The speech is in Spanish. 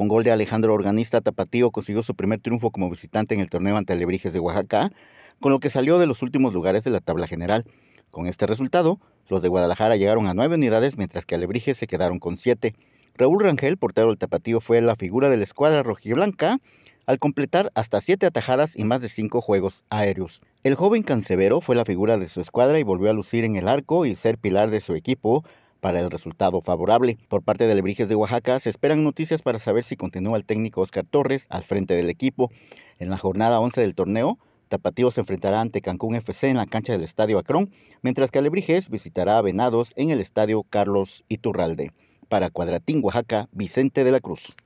Con gol de Alejandro Organista, Tapatío consiguió su primer triunfo como visitante en el torneo ante Alebrijes de Oaxaca, con lo que salió de los últimos lugares de la tabla general. Con este resultado, los de Guadalajara llegaron a nueve unidades, mientras que Alebrijes se quedaron con siete. Raúl Rangel, portero del Tapatío, fue la figura de la escuadra rojiblanca al completar hasta siete atajadas y más de cinco juegos aéreos. El joven Cansevero fue la figura de su escuadra y volvió a lucir en el arco y ser pilar de su equipo para el resultado favorable. Por parte de Lebrijes de Oaxaca se esperan noticias para saber si continúa el técnico Oscar Torres al frente del equipo. En la jornada 11 del torneo, Tapatío se enfrentará ante Cancún FC en la cancha del Estadio Acrón, mientras que Alebrijes visitará a Venados en el Estadio Carlos Iturralde. Para Cuadratín Oaxaca, Vicente de la Cruz.